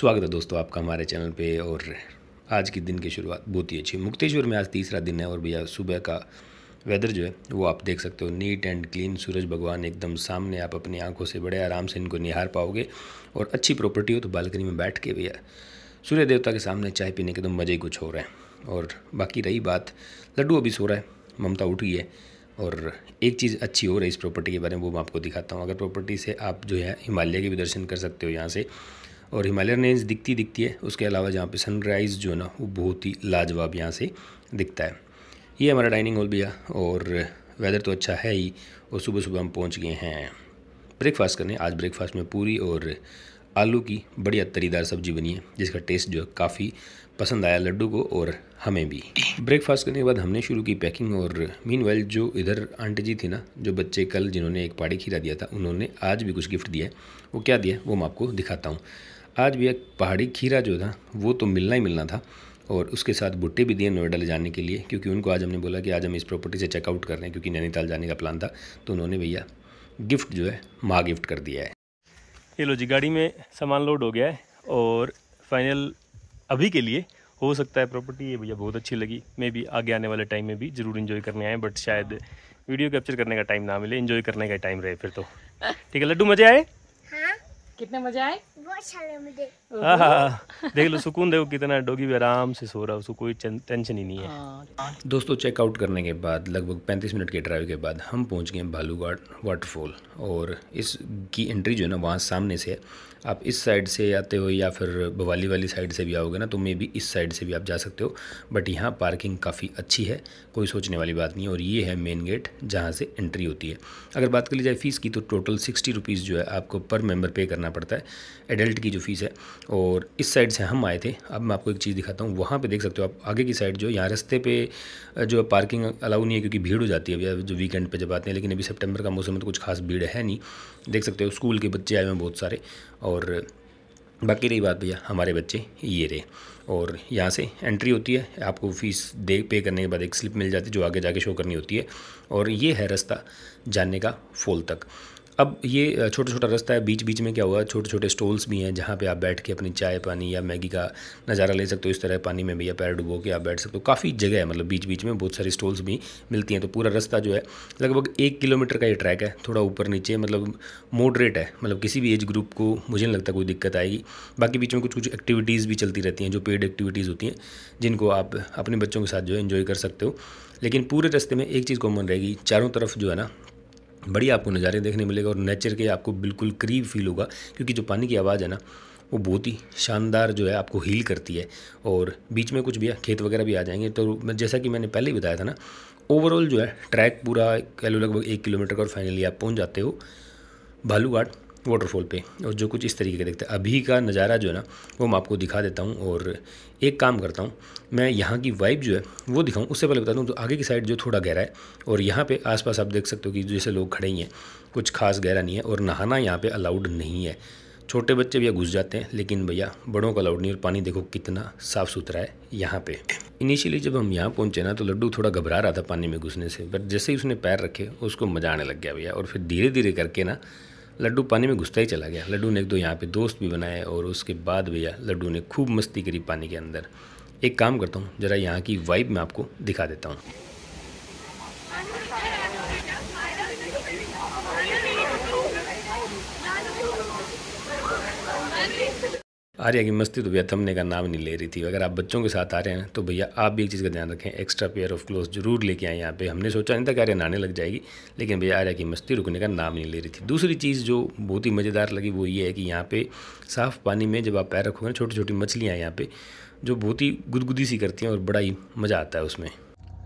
स्वागत है दोस्तों आपका हमारे चैनल पे और आज के दिन की शुरुआत बहुत ही अच्छी मुक्तेश्वर में आज तीसरा दिन है और भैया सुबह का वेदर जो है वो आप देख सकते हो नीट एंड क्लीन सूरज भगवान एकदम सामने आप अपनी आंखों से बड़े आराम से इनको निहार पाओगे और अच्छी प्रॉपर्टी हो तो बालकनी में बैठ के भैया सूर्य देवता के सामने चाय पीने के तो मज़े ही कुछ हो रहे हैं और बाकी रही बात लड्डू अभी सो रहा है ममता उठ गई है और एक चीज़ अच्छी हो रही है इस प्रॉपर्टी के बारे में वो मैं आपको दिखाता हूँ अगर प्रॉपर्टी से आप जो है हिमालय के भी दर्शन कर सकते हो यहाँ से और हिमालयन रेंज दिखती दिखती है उसके अलावा जहाँ पे सनराइज़ जो है ना वो बहुत ही लाजवाब यहाँ से दिखता है ये हमारा डाइनिंग हॉल भी है और वेदर तो अच्छा है ही और सुबह सुबह हम पहुँच गए हैं ब्रेकफास्ट करने आज ब्रेकफास्ट में पूरी और आलू की बढ़िया तरीदार सब्जी बनी है जिसका टेस्ट जो है काफ़ी पसंद आया लड्डू को और हमें भी ब्रेकफास्ट करने के बाद हमने शुरू की पैकिंग और मीन जो इधर आंटी जी थी ना जो बच्चे कल जिन्होंने एक पाड़ी खीरा दिया था उन्होंने आज भी कुछ गिफ्ट दिया है वो क्या दिया है वो मैं आपको दिखाता हूँ आज भैया पहाड़ी खीरा जो था वो तो मिलना ही मिलना था और उसके साथ भुट्टे भी दिए नोएडा ले जाने के लिए क्योंकि उनको आज हमने बोला कि आज हम इस प्रॉपर्टी से चेकआउट कर रहे हैं क्योंकि नैनीताल जाने का प्लान था तो उन्होंने भैया गिफ्ट जो है माँ गिफ्ट कर दिया है ये लो जी गाड़ी में सामान लोड हो गया है और फाइनल अभी के लिए हो सकता है प्रॉपर्टी ये भैया बहुत अच्छी लगी मे भी आगे आने वाले टाइम में भी जरूर इन्जॉय करने आए बट शायद वीडियो कैप्चर करने का टाइम ना मिले इन्जॉय करने का टाइम रहे फिर तो ठीक है लड्डू मजे आए कितने मजे आए बहुत सारे हाँ देख लो सुकून देखो कितना डोगी भी आराम से सो रहा है उसको कोई टेंशन ही नहीं है हाँ। दोस्तों चेकआउट करने के बाद लगभग 35 मिनट के ड्राइव के बाद हम पहुंच गए बालूघाट वाटरफॉल और इसकी एंट्री जो है ना वहाँ सामने से है आप इस साइड से आते हो या फिर भवाली वाली साइड से भी आओगे ना तो मे भी इस साइड से भी आप जा सकते हो बट यहाँ पार्किंग काफ़ी अच्छी है कोई सोचने वाली बात नहीं और ये है मेन गेट जहाँ से एंट्री होती है अगर बात कर ली जाए फ़ीस की तो टोटल सिक्सटी रुपीज़ जो है आपको पर मेम्बर पे करना पड़ता है एडल्ट की जो फ़ीस है और इस साइड से हम आए थे अब मैं आपको एक चीज़ दिखाता हूँ वहाँ पर देख सकते हो आप आगे की साइड जो यहाँ रस्ते पर जो पार्किंग अलाउ नहीं है क्योंकि भीड़ हो जाती है जो वीकेंड पर जब आते हैं लेकिन अभी सेप्टेम्बर का मौसम में तो कुछ खास भीड़ है नहीं देख सकते हो स्कूल के बच्चे आए हुए हैं बहुत सारे और बाकी रही बात भैया हमारे बच्चे ये रहे और यहाँ से एंट्री होती है आपको फ़ीस दे पे करने के बाद एक स्लिप मिल जाती है जो आगे जाके शो करनी होती है और ये है रास्ता जानने का फोल तक अब ये छोटा छोटा रास्ता है बीच बीच में क्या हुआ छोटे छोटे स्टॉल्स भी हैं जहाँ पे आप बैठ के अपनी चाय पानी या मैगी का नज़ारा ले सकते हो इस तरह पानी में भी या पैर डुबो के आप बैठ सकते हो काफ़ी जगह है मतलब बीच बीच में बहुत सारी स्टॉल्स भी मिलती हैं तो पूरा रास्ता जो है लगभग एक किलोमीटर का ये ट्रैक है थोड़ा ऊपर नीचे मतलब मॉडरेट है मतलब किसी भी एज ग्रुप को मुझे नहीं लगता कोई दिक्कत आएगी बाकी बीच में कुछ कुछ एक्टिविटीज़ भी चलती रहती हैं जो पेड एक्टिविटीज़ होती हैं जिनको आप अपने बच्चों के साथ जो है इन्जॉय कर सकते हो लेकिन पूरे रास्ते में एक चीज़ कॉमन रहेगी चारों तरफ जो है ना बढ़िया आपको नज़ारे देखने मिलेगा और नेचर के आपको बिल्कुल करीब फील होगा क्योंकि जो पानी की आवाज़ है ना वो बहुत ही शानदार जो है आपको हील करती है और बीच में कुछ भी खेत वगैरह भी आ जाएंगे तो जैसा कि मैंने पहले ही बताया था ना ओवरऑल जो है ट्रैक पूरा कह लो लगभग एक किलोमीटर का और फाइनली आप पहुँच जाते हो भालू घाट वाटरफॉल पे और जो कुछ इस तरीके का देखते हैं अभी का नज़ारा जो है ना वो मैं आपको दिखा देता हूँ और एक काम करता हूँ मैं यहाँ की वाइब जो है वो दिखाऊँ उससे पहले बता दूँ तो आगे की साइड जो थोड़ा गहरा है और यहाँ पे आसपास आप देख सकते हो कि जैसे लोग खड़े ही हैं कुछ खास गहरा नहीं है और नहाना यहाँ पर अलाउड नहीं है छोटे बच्चे भैया घुस जाते हैं लेकिन भैया बड़ों का अलाउड नहीं और पानी देखो कितना साफ़ सुथरा है यहाँ पे इनिशियली जब हम यहाँ पहुँचे ना तो लड्डू थोड़ा घबरा रहा था पानी में घुसने से बट जैसे ही उसने पैर रखे उसको मजा आने लग गया भैया और फिर धीरे धीरे करके ना लड्डू पानी में घुसता ही चला गया लड्डू ने एक दो यहाँ पे दोस्त भी बनाए और उसके बाद भैया लड्डू ने खूब मस्ती करी पानी के अंदर एक काम करता हूँ ज़रा यहाँ की वाइब मैं आपको दिखा देता हूँ आर्या की मस्ती तो भैया थमने का नाम नहीं ले रही थी अगर आप बच्चों के साथ आ रहे हैं तो भैया आप भी एक चीज़ का ध्यान रखें एक्स्ट्रा पेयर ऑफ क्लोथ जरूर लेके आए यहाँ पे हमने सोचा नहीं था कि आर्या नहाने लग जाएगी लेकिन भैया आर्या की मस्ती रुकने का नाम नहीं ले रही थी दूसरी चीज़ जो बहुत ही मज़ेदार लगी वो ये है कि यहाँ पर साफ़ पानी में जब आप पैर रखोगे छोटी छोटी मछलियाँ यहाँ पर जो बहुत ही गुदगुदी सी करती हैं और बड़ा ही मज़ा आता है उसमें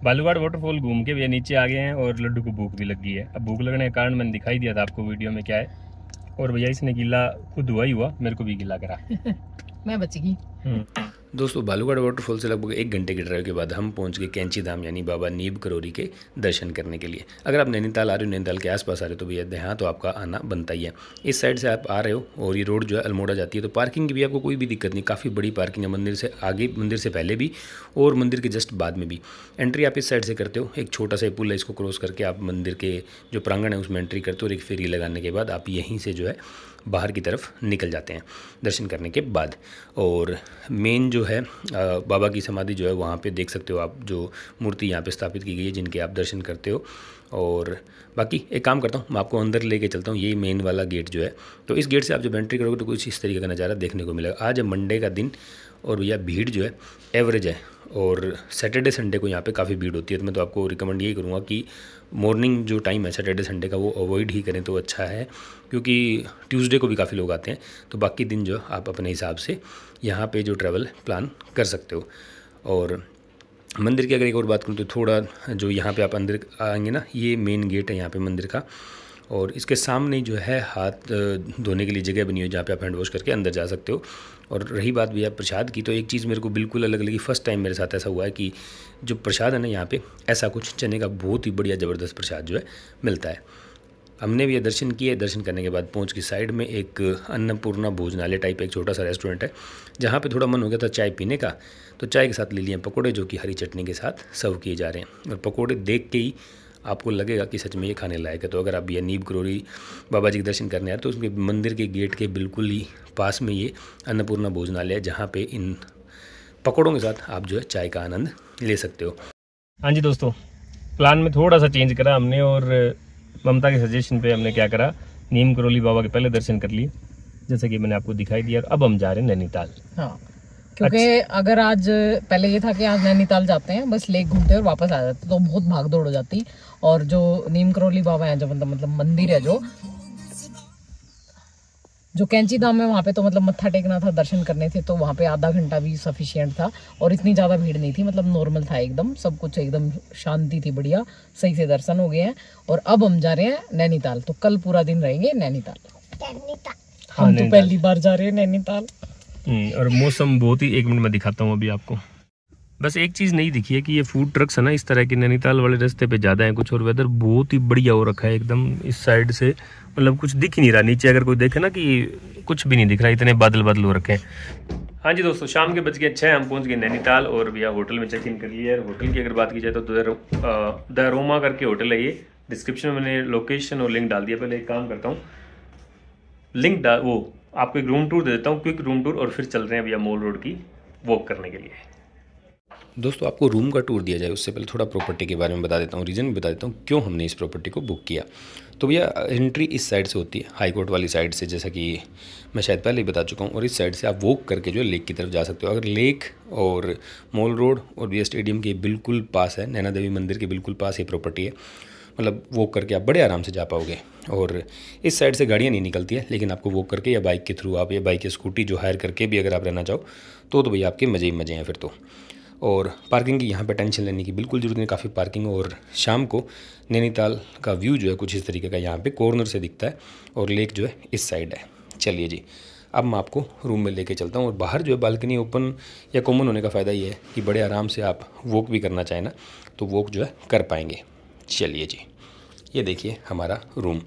बालूवाड़ वाटरफॉल घूम के भैया नीचे आ गए हैं और लड्डू को भूख भी लग गई है अब भूख लगने के कारण मैंने दिखाई दिया था आपको वीडियो में क्या है और भैया इसने गीला खुद हुआ ही हुआ मेरे को भी गीला करा मैं बच गई हम्म। दोस्तों बालूगढ़ वाटरफॉल से लगभग एक घंटे के ड्राइव के बाद हम पहुंच गए कैंची धाम यानी बाबा नीब करोरी के दर्शन करने के लिए अगर आप नैनीताल आ रहे हो नैनीताल के आसपास आ रहे हो तो भैया यहाँ तो आपका आना बनता ही है इस साइड से आप आ रहे हो और ये रोड जो है अल्मोड़ा जाती है तो पार्किंग की भी आपको कोई भी दिक्कत नहीं काफ़ी बड़ी पार्किंग है मंदिर से आगे मंदिर से पहले भी और मंदिर के जस्ट बाद में भी एंट्री आप इस साइड से करते हो एक छोटा सा पुल है इसको क्रॉस करके आप मंदिर के जो प्रांगण है उसमें एंट्री करते हो और एक फेरी लगाने के बाद आप यहीं से जो है बाहर की तरफ निकल जाते हैं दर्शन करने के बाद और मेन जो है बाबा की समाधि जो है वहाँ पे देख सकते हो आप जो मूर्ति यहाँ पे स्थापित की गई है जिनके आप दर्शन करते हो और बाकी एक काम करता हूँ मैं आपको अंदर लेके चलता हूँ ये मेन वाला गेट जो है तो इस गेट से आप जब एंट्री करोगे तो कुछ इस तरीके का नज़ारा देखने को मिलेगा आज मंडे का दिन और भैया भीड़ जो है एवरेज है और सैटरडे संडे को यहाँ पे काफ़ी भीड़ होती है तो मैं तो आपको रिकमेंड यही करूँगा कि मॉर्निंग जो टाइम है सैटरडे संडे का वो अवॉइड ही करें तो अच्छा है क्योंकि ट्यूसडे को भी काफ़ी लोग आते हैं तो बाकी दिन जो आप अपने हिसाब से यहाँ पे जो ट्रैवल प्लान कर सकते हो और मंदिर की अगर एक और बात करूँ तो थोड़ा जो यहाँ पे आप अंदर आएंगे ना ये मेन गेट है यहाँ पे मंदिर का और इसके सामने जो है हाथ धोने के लिए जगह बनी हुई जहाँ पे आप हैंड वॉश करके अंदर जा सकते हो और रही बात भैया प्रसाद की तो एक चीज़ मेरे को बिल्कुल अलग लगी फर्स्ट टाइम मेरे साथ ऐसा हुआ है कि जो प्रसाद है ना यहाँ पे ऐसा कुछ चने का बहुत ही बढ़िया ज़बरदस्त प्रसाद जो है मिलता है हमने भी ये दर्शन किए दर्शन करने के बाद पहुँच की साइड में एक अन्नपूर्णा भोजनालय टाइप एक छोटा सा रेस्टोरेंट है जहाँ पे थोड़ा मन हो गया था चाय पीने का तो चाय के साथ ले लिए पकौड़े जो कि हरी चटनी के साथ सर्व किए जा रहे हैं और पकौड़े देख के ही आपको लगेगा कि सच में ये खाने लायक है तो अगर आप ये नीब करोरी बाबा जी के दर्शन करने आए तो उसके मंदिर के गेट के बिल्कुल ही पास में ये अन्नपूर्णा भोजनालय है जहाँ पे इन पकौड़ों के साथ आप जो है चाय का आनंद ले सकते हो हाँ जी दोस्तों प्लान में थोड़ा सा चेंज करा हमने और ममता के सजेशन पे हमने क्या करा नीम करोली बाबा के पहले दर्शन कर लिए जैसा कि मैंने आपको दिखाई दिया अब हम जा रहे हैं नैनीताल हाँ क्योंकि अच्छा। अगर आज पहले ये था कि आज नैनीताल जाते हैं बस लेक घूमते और वापस आ जाते तो बहुत भाग दौड़ हो जाती और जो नीम करोली बाबा है जो मतलब मतलब मंदिर है जो जो कैंची धाम है वहाँ पे तो मतलब मत्था टेकना था दर्शन करने थे तो वहाँ पे आधा घंटा भी सफिशियंट था और इतनी ज़्यादा भीड़ नहीं थी मतलब नॉर्मल था एकदम सब कुछ एकदम शांति थी बढ़िया सही से दर्शन हो गए हैं और अब हम जा रहे हैं नैनीताल तो कल पूरा दिन रहेंगे नैनीताल हम तो हाँ, पहली बार जा रहे हैं नैनीताल हम्म, और मौसम बहुत ही एक मिनट में दिखाता हूँ अभी आपको बस एक चीज़ नहीं दिखी है कि ये फूड ट्रक्स है ना इस तरह के नैनीताल वाले रास्ते पे ज़्यादा है कुछ और वेदर बहुत ही बढ़िया हो रखा है एकदम इस साइड से मतलब कुछ दिख ही नहीं रहा नीचे अगर कोई देखे ना कि कुछ भी नहीं दिख रहा इतने बादल बादल हो रखे हैं हाँ जी दोस्तों शाम के बज के अच्छा है हम पहुँच गए नैनीताल और भैया होटल में चेक इन कर लिया है होटल की अगर बात की जाए तो द रोमा करके होटल है ये डिस्क्रिप्शन में मैंने लोकेशन और लिंक डाल दिया पहले एक काम करता हूँ लिंक डाल वो आपको एक रूम टूर दे देता हूँ क्विक रूम टूर और फिर चल रहे हैं भैया मॉल रोड की वॉक करने के लिए दोस्तों आपको रूम का टूर दिया जाए उससे पहले थोड़ा प्रॉपर्टी के बारे में बता देता हूँ रीज़न भी बता देता हूँ क्यों हमने इस प्रॉपर्टी को बुक किया तो भैया एंट्री इस साइड से होती है हाई कोर्ट वाली साइड से जैसा कि मैं शायद पहले ही बता चुका हूँ और इस साइड से आप वॉक करके जो लेक की तरफ जा सकते हो अगर लेक और मॉल रोड और भैया स्टेडियम के बिल्कुल पास है नैना देवी मंदिर के बिल्कुल पास ये प्रॉपर्टी है मतलब वॉक करके आप बड़े आराम से जा पाओगे और इस साइड से गाड़ियाँ नहीं निकलती है लेकिन आपको वॉक करके या बाइक के थ्रू आप या बाइक या स्कूटी जो हायर करके भी अगर आप रहना चाहो तो तो भैया आपके मज़े ही मज़े हैं फिर तो और पार्किंग की यहाँ पे टेंशन लेने की बिल्कुल ज़रूरत नहीं काफ़ी पार्किंग और शाम को नैनीताल का व्यू जो है कुछ इस तरीके का यहाँ पे कॉर्नर से दिखता है और लेक जो है इस साइड है चलिए जी अब मैं आपको रूम में लेके चलता हूँ और बाहर जो है बालकनी ओपन या कॉमन होने का फ़ायदा ये है कि बड़े आराम से आप वॉक भी करना चाहें ना तो वॉक जो है कर पाएंगे चलिए जी ये देखिए हमारा रूम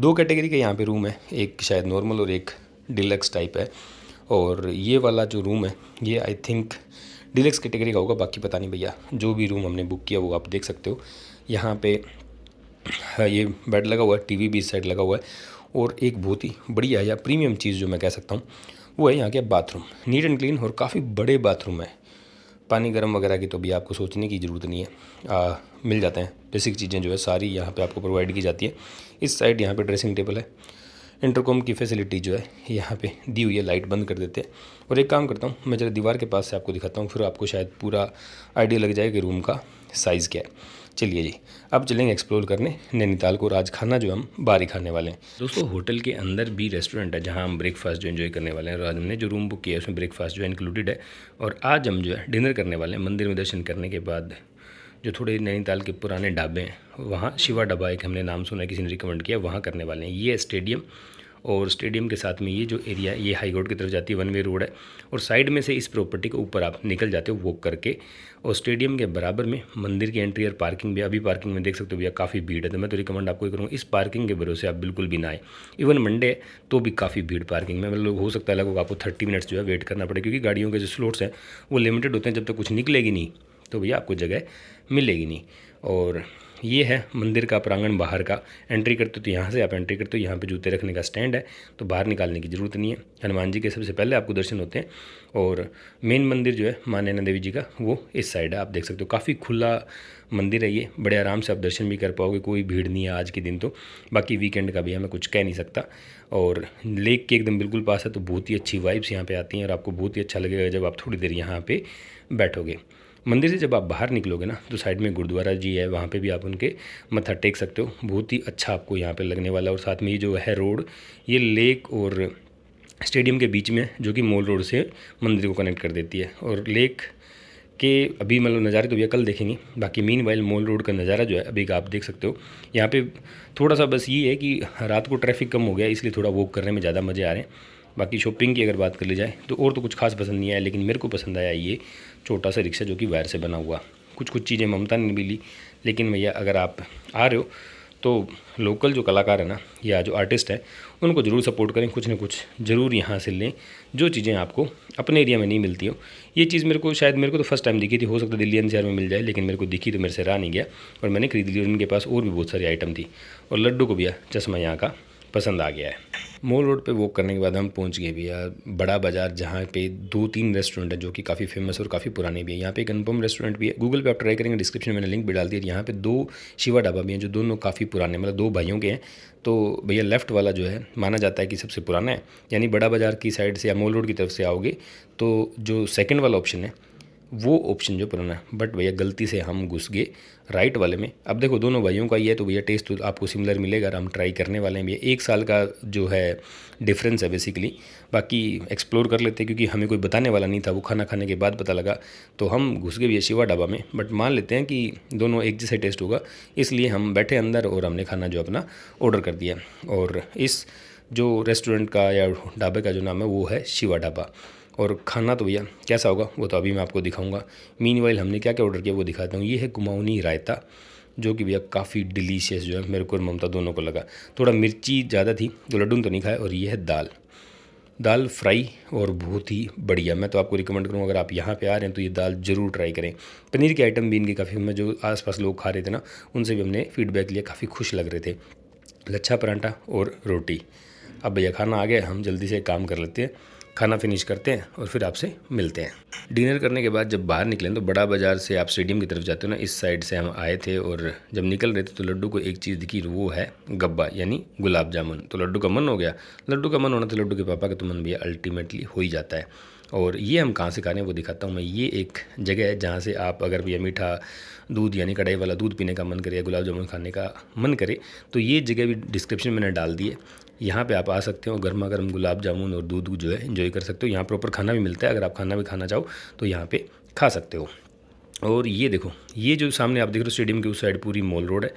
दो कैटेगरी के यहाँ पे रूम है एक शायद नॉर्मल और एक डिलक्स टाइप है और ये वाला जो रूम है ये आई थिंक डिलक्स कैटेगरी का होगा बाकी पता नहीं भैया जो भी रूम हमने बुक किया वो आप देख सकते हो यहाँ पे हाँ, ये बेड लगा हुआ है टीवी भी इस साइड लगा हुआ है और एक बहुत ही बढ़िया या प्रीमियम चीज़ जो मैं कह सकता हूँ वो है यहाँ के बाथरूम नीट एंड क्लीन और काफ़ी बड़े बाथरूम है पानी गर्म वगैरह की तो भी आपको सोचने की ज़रूरत नहीं है आ, मिल जाते हैं बेसिक चीज़ें जो है सारी यहाँ पे आपको प्रोवाइड की जाती है इस साइड यहाँ पे ड्रेसिंग टेबल है इंटरकॉम की फैसिलिटी जो है यहाँ पे दी हुई है लाइट बंद कर देते हैं और एक काम करता हूँ मैं ज़रा दीवार के पास से आपको दिखाता हूँ फिर आपको शायद पूरा आइडिया लग जाएगा रूम का साइज़ क्या है चलिए जी अब चलेंगे एक्सप्लोर करने नैनीताल को राज खाना जो हम बारी खाने वाले हैं दोस्तों होटल के अंदर भी रेस्टोरेंट है जहां हम ब्रेकफास्ट जो एंजॉय करने वाले हैं और आज हमने जो रूम बुक किया है उसमें ब्रेकफास्ट जो इंक्लूडेड है और आज हम जो है डिनर करने वाले हैं मंदिर में दर्शन करने के बाद जो थोड़े नैनीताल के पुराने ढाबे हैं वहाँ शिवा ढाबा एक हमने नाम सुना किसी ने रिकमेंड किया वहाँ करने वाले हैं ये स्टेडियम और स्टेडियम के साथ में ये जो एरिया है ये हाई रोड की तरफ जाती है वन वे रोड है और साइड में से इस प्रॉपर्टी के ऊपर आप निकल जाते हो वॉक करके और स्टेडियम के बराबर में मंदिर की एंट्री और पार्किंग भी अभी पार्किंग में देख सकते हो भैया काफ़ी भीड़ है तो मैं तो रिकमेंड आपको करूँगा इस पार्किंग के भरोसे आप बिल्कुल भी ना आए इवन मंडे तो भी काफ़ी भीड़ पार्किंग में मतलब हो सकता है लगभग आपको थर्टी मिनट्स जो है वेट करना पड़े क्योंकि गाड़ियों के जो स्लोट्स हैं वो लिमिटेड होते हैं जब तक कुछ निकलेगी नहीं तो भैया आपको जगह मिलेगी नहीं और ये है मंदिर का प्रांगण बाहर का एंट्री करते हो तो यहाँ से आप एंट्री करते हो यहाँ पे जूते रखने का स्टैंड है तो बाहर निकालने की ज़रूरत नहीं है हनुमान जी के सबसे पहले आपको दर्शन होते हैं और मेन मंदिर जो है माँ नैना देवी जी का वो इस साइड है आप देख सकते हो काफ़ी खुला मंदिर है ये बड़े आराम से आप दर्शन भी कर पाओगे कोई भीड़ नहीं है आज के दिन तो बाकी वीकेंड का भी है मैं कुछ कह नहीं सकता और लेक के एकदम बिल्कुल पास है तो बहुत ही अच्छी वाइब्स यहाँ पर आती हैं और आपको बहुत ही अच्छा लगेगा जब आप थोड़ी देर यहाँ पर बैठोगे मंदिर से जब आप बाहर निकलोगे ना तो साइड में गुरुद्वारा जी है वहाँ पे भी आप उनके मत्था टेक सकते हो बहुत ही अच्छा आपको यहाँ पे लगने वाला और साथ में ये जो है रोड ये लेक और स्टेडियम के बीच में जो कि मॉल रोड से मंदिर को कनेक्ट कर देती है और लेक के अभी मतलब नज़ारे तो भैया कल देखेंगे बाकी मीन वाइल मॉल रोड का नज़ारा जो है अभी आप देख सकते हो यहाँ पे थोड़ा सा बस ये है कि रात को ट्रैफिक कम हो गया इसलिए थोड़ा वॉक करने में ज़्यादा मज़े आ रहे हैं बाकी शॉपिंग की अगर बात कर ली जाए तो और तो कुछ खास पसंद नहीं आया लेकिन मेरे को पसंद आया ये छोटा सा रिक्शा जो कि वायर से बना हुआ कुछ कुछ चीज़ें ममता ने भी ली लेकिन भैया अगर आप आ रहे हो तो लोकल जो कलाकार है ना या जो आर्टिस्ट है उनको ज़रूर सपोर्ट करें कुछ ना कुछ ज़रूर यहाँ से लें जो चीज़ें आपको अपने एरिया में नहीं मिलती हो ये चीज़ मेरे को शायद मेरे को तो फर्स्ट टाइम दिखी थी हो सकता है दिल्ली एनसीआर में मिल जाए लेकिन मेरे को दिखी तो मेरे से रहा नहीं गया और मैंने खरीद ली और इनके पास और भी बहुत सारी आइटम थी और लड्डू को भी चश्मा यहाँ का पसंद आ गया है मोल रोड पे वॉक करने के बाद हम पहुंच गए भैया बड़ा बाज़ार जहाँ पे दो तीन रेस्टोरेंट है जो कि काफ़ी फेमस और काफ़ी पुराने भी है यहाँ पे एक अनुपम रेस्टोरेंट भी है गूगल पे आप ट्राई करेंगे डिस्क्रिप्शन में मैंने लिंक भी डाल दिया यहाँ पे दो शिवा ढाबा भी हैं जो दोनों काफ़ी पुराने मतलब दो भाइयों के हैं तो भैया लेफ़्ट वाला जो है माना जाता है कि सबसे पुराना है यानी बड़ा बाज़ार की साइड से या मोल रोड की तरफ से आओगे तो जो सेकेंड वाला ऑप्शन है वो ऑप्शन जो पुराना है बट भैया गलती से हम घुस गए राइट वाले में अब देखो दोनों भाइयों का ये है तो भैया टेस्ट तो आपको सिमिलर मिलेगा हम ट्राई करने वाले हैं भैया एक साल का जो है डिफरेंस है बेसिकली बाकी एक्सप्लोर कर लेते हैं क्योंकि हमें कोई बताने वाला नहीं था वो खाना खाने के बाद पता लगा तो हम घुस गए भैया शिवा ढाबा में बट मान लेते हैं कि दोनों एक जैसे टेस्ट होगा इसलिए हम बैठे अंदर और हमने खाना जो अपना ऑर्डर कर दिया और इस जो रेस्टोरेंट का या ढाबे का जो नाम है वो है शिवा ढाबा और खाना तो भैया कैसा होगा वो तो अभी मैं आपको दिखाऊंगा मीन वाइल हमने क्या क्या ऑर्डर किया वो दिखाता हूँ ये है कुमाऊनी रायता जो कि भैया काफ़ी डिलीशियस जो है मेरे को और ममता दोनों को लगा थोड़ा मिर्ची ज़्यादा थी तो लड्डू तो नहीं खाए और ये है दाल दाल फ्राई और बहुत ही बढ़िया मैं तो आपको रिकमेंड करूँगा अगर आप यहाँ पे आ रहे हैं तो ये दाल ज़रूर ट्राई करें पनीर के आइटम भी इनके काफ़ी हमें जो आसपास लोग खा रहे थे ना उनसे भी हमने फीडबैक लिया काफ़ी खुश लग रहे थे लच्छा परांठा और रोटी अब भैया खाना आ गया हम जल्दी से काम कर लेते हैं खाना फिनिश करते हैं और फिर आपसे मिलते हैं डिनर करने के बाद जब बाहर निकलें तो बड़ा बाज़ार से आप स्टेडियम की तरफ जाते हो ना इस साइड से हम आए थे और जब निकल रहे थे तो लड्डू को एक चीज़ दिखी वो है गब्बा यानी गुलाब जामुन तो लड्डू का मन हो गया लड्डू का मन होना तो लड्डू के पापा का तो मन भैया अल्टीमेटली हो ही जाता है और ये हम कहाँ से खा रहे हैं वो दिखाता हूँ मैं ये एक जगह है जहाँ से आप अगर भैया मीठा दूध यानी कढ़ाई वाला दूध पीने का मन करे या गुलाब जामुन खाने का मन करे तो ये जगह भी डिस्क्रिप्शन में मैंने डाल दी है यहाँ पे आप आ सकते हो गर्मा गर्म गुलाब जामुन और दूध जो है इन्जॉय कर सकते हो यहाँ प्रॉपर खाना भी मिलता है अगर आप खाना भी खाना चाहो तो यहाँ पे खा सकते हो और ये देखो ये जो सामने आप देख रहे हो स्टेडियम के उस साइड पूरी मॉल रोड है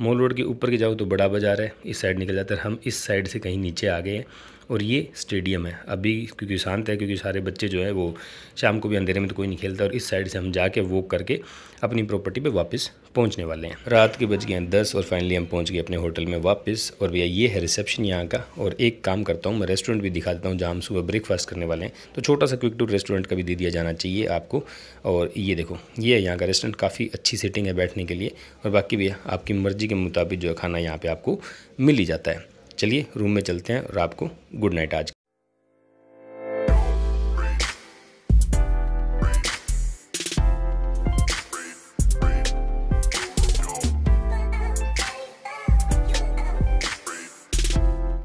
मॉल रोड के ऊपर के जाओ तो बड़ा बाज़ार है इस साइड निकल जाता है हम इस साइड से कहीं नीचे आ गए हैं और ये स्टेडियम है अभी क्योंकि शांत है क्योंकि सारे बच्चे जो है वो शाम को भी अंधेरे में तो कोई नहीं खेलता और इस साइड से हम जाके वॉक करके अपनी प्रॉपर्टी पे वापस पहुंचने वाले हैं रात के बज गए हैं दस और फाइनली हम पहुंच गए अपने होटल में वापस और भैया ये है रिसेप्शन यहाँ का और एक काम करता हूँ मैं रेस्टोरेंट भी दिखा देता हूँ जहाँ हम सुबह ब्रेकफास्ट करने वाले हैं तो छोटा सा क्विक टूर रेस्टोरेंट का भी दे दिया जाना चाहिए आपको और ये देखो ये है यहाँ का रेस्टोरेंट काफ़ी अच्छी सेटिंग है बैठने के लिए और बाकी भैया आपकी मर्ज़ी के मुताबिक जो है खाना यहाँ पर आपको मिल ही जाता है चलिए रूम में चलते हैं और आपको गुड नाइट आज